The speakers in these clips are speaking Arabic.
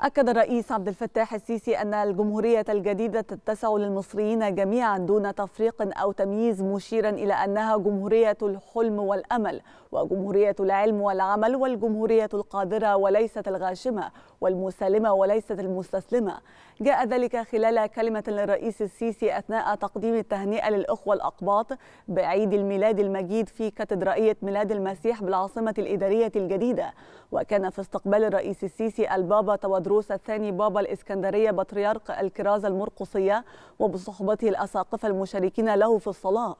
أكد الرئيس عبد الفتاح السيسي أن الجمهورية الجديدة تتسع للمصريين جميعا دون تفريق أو تمييز مشيرا إلى أنها جمهورية الحلم والأمل وجمهورية العلم والعمل والجمهورية القادرة وليست الغاشمة والمسالمة وليست المستسلمة جاء ذلك خلال كلمة للرئيس السيسي أثناء تقديم التهنئة للأخوة الأقباط بعيد الميلاد المجيد في كاتدرائية ميلاد المسيح بالعاصمة الإدارية الجديدة وكان في استقبال الرئيس السيسي البابا تود تدروس الثاني بابا الإسكندرية بطريرك الكرازة المرقصية وبصحبته الأساقفة المشاركين له في الصلاة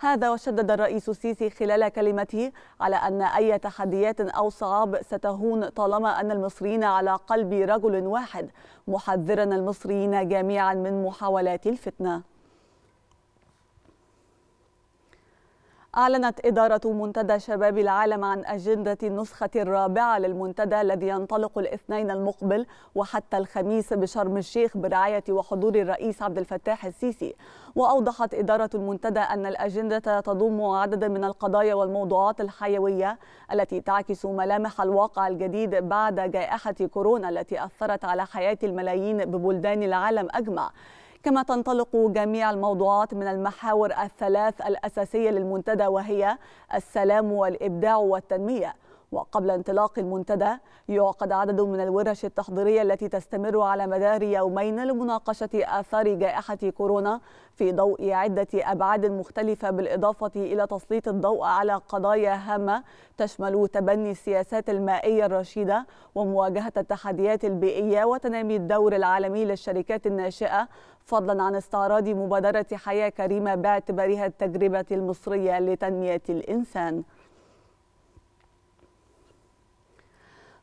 هذا وشدد الرئيس السيسي خلال كلمته على أن أي تحديات أو صعاب ستهون طالما أن المصريين على قلب رجل واحد محذرا المصريين جميعا من محاولات الفتنه أعلنت إدارة منتدى شباب العالم عن أجندة النسخة الرابعة للمنتدى الذي ينطلق الاثنين المقبل وحتى الخميس بشرم الشيخ برعاية وحضور الرئيس عبد الفتاح السيسي وأوضحت إدارة المنتدى أن الأجندة تضم عددا من القضايا والموضوعات الحيوية التي تعكس ملامح الواقع الجديد بعد جائحة كورونا التي أثرت على حياة الملايين ببلدان العالم أجمع كما تنطلق جميع الموضوعات من المحاور الثلاث الأساسية للمنتدى وهي السلام والإبداع والتنمية وقبل انطلاق المنتدى يعقد عدد من الورش التحضيرية التي تستمر على مدار يومين لمناقشة آثار جائحة كورونا في ضوء عدة أبعاد مختلفة بالإضافة إلى تسليط الضوء على قضايا هامة تشمل تبني السياسات المائية الرشيدة ومواجهة التحديات البيئية وتنامي الدور العالمي للشركات الناشئة فضلا عن استعراض مبادرة حياة كريمة باعتبارها التجربة المصرية لتنمية الإنسان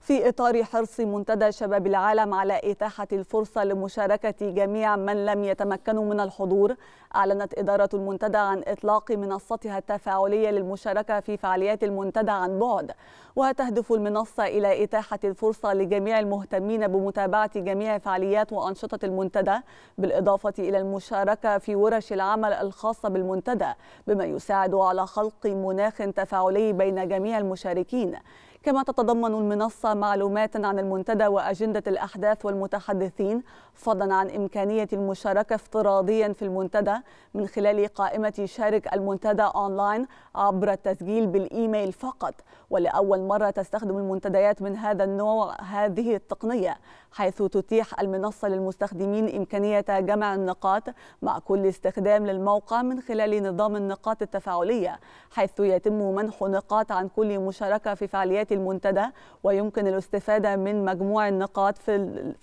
في إطار حرص منتدى شباب العالم على إتاحة الفرصة لمشاركة جميع من لم يتمكنوا من الحضور أعلنت إدارة المنتدى عن إطلاق منصتها التفاعلية للمشاركة في فعاليات المنتدى عن بعد وتهدف المنصة إلى إتاحة الفرصة لجميع المهتمين بمتابعة جميع فعاليات وأنشطة المنتدى بالإضافة إلى المشاركة في ورش العمل الخاصة بالمنتدى بما يساعد على خلق مناخ تفاعلي بين جميع المشاركين كما تتضمن المنصة معلومات عن المنتدى وأجندة الأحداث والمتحدثين فضلا عن إمكانية المشاركة افتراضيا في المنتدى من خلال قائمة شارك المنتدى أونلاين عبر التسجيل بالإيميل فقط ولأول مرة تستخدم المنتديات من هذا النوع هذه التقنية حيث تتيح المنصة للمستخدمين إمكانية جمع النقاط مع كل استخدام للموقع من خلال نظام النقاط التفاعلية حيث يتم منح نقاط عن كل مشاركة في فعاليات المنتدى ويمكن الاستفادة من مجموع النقاط في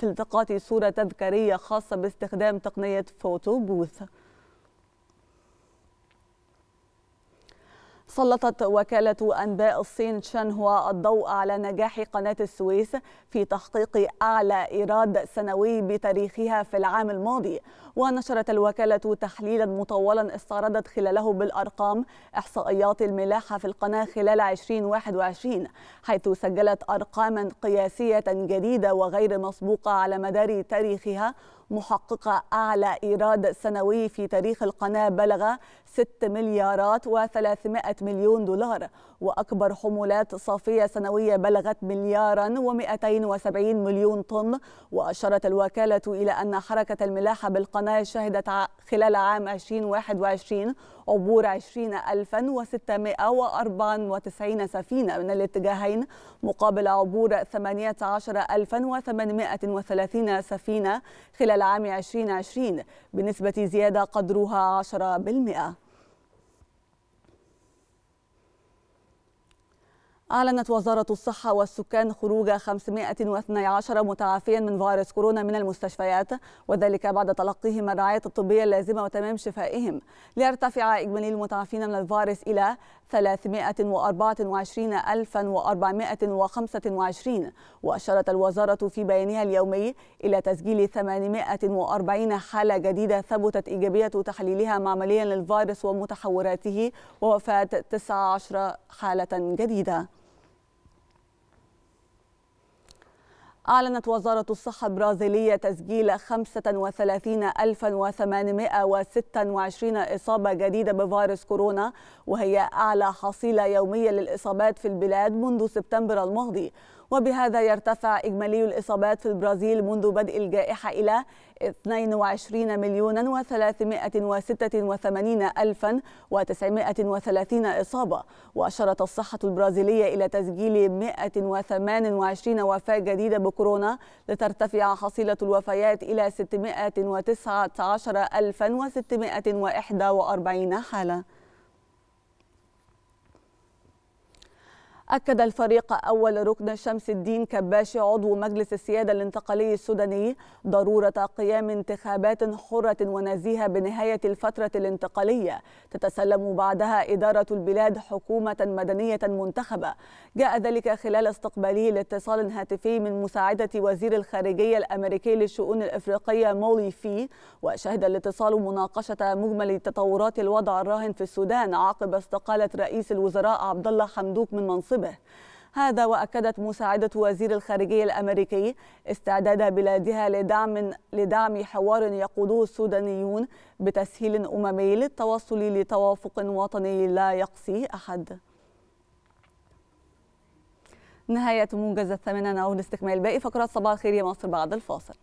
التقاط صورة تذكارية خاصة باستخدام تقنية فوتو بوث سلطت وكالة أنباء الصين شنهوا الضوء على نجاح قناة السويس في تحقيق أعلى إيراد سنوي بتاريخها في العام الماضي ونشرت الوكالة تحليلا مطولا استعرضت خلاله بالأرقام إحصائيات الملاحة في القناة خلال 2021 حيث سجلت أرقاما قياسية جديدة وغير مسبوقة على مدار تاريخها محققة أعلى إيراد سنوي في تاريخ القناة بلغ 6 مليارات و300 مليون دولار وأكبر حمولات صافية سنوية بلغت مليارا و270 مليون طن وأشارت الوكالة إلى أن حركة الملاحة بالقناة شهدت خلال عام 2021 عبور 20694 سفينة من الاتجاهين مقابل عبور 18830 سفينة خلال عام 2020 بنسبة زيادة قدرها 10%. أعلنت وزارة الصحة والسكان خروج 512 متعافيا من فيروس كورونا من المستشفيات وذلك بعد تلقيهم الرعاية الطبية اللازمة وتمام شفائهم ليرتفع إجمالي المتعافين من الفيروس إلى 324425 وأشارت الوزارة في بيانها اليومي إلى تسجيل 840 حالة جديدة ثبتت إيجابية تحليلها معمليا للفيروس ومتحوراته ووفاة 19 حالة جديدة أعلنت وزارة الصحة البرازيلية تسجيل 35826 إصابة جديدة بفيروس كورونا وهي أعلى حصيلة يومية للإصابات في البلاد منذ سبتمبر الماضي وبهذا يرتفع إجمالي الإصابات في البرازيل منذ بدء الجائحة إلى 22 مليون و386 ألفا و930 إصابة وأشارت الصحة البرازيلية إلى تسجيل 128 وفاة جديدة بكورونا لترتفع حصيلة الوفيات إلى 619 ألفا و641 حالة أكد الفريق أول ركن شمس الدين كباشي عضو مجلس السيادة الانتقالي السوداني ضرورة قيام انتخابات حرة ونزيهة بنهاية الفترة الانتقالية تتسلم بعدها إدارة البلاد حكومة مدنية منتخبة جاء ذلك خلال استقباله لاتصال هاتفي من مساعدة وزير الخارجية الأمريكي للشؤون الإفريقية مولي في وشهد الاتصال مناقشة مجمل تطورات الوضع الراهن في السودان عقب استقالة رئيس الوزراء عبد الله حمدوك من منصبه منصبه هذا واكدت مساعده وزير الخارجيه الامريكي استعداد بلادها لدعم لدعم حوار يقوده السودانيون بتسهيل اممي للتوصل لتوافق وطني لا يقصيه احد. نهايه موجز الثامنه نعود لاستكمال باقي فقرات صباح الخير يا مصر بعد الفاصل.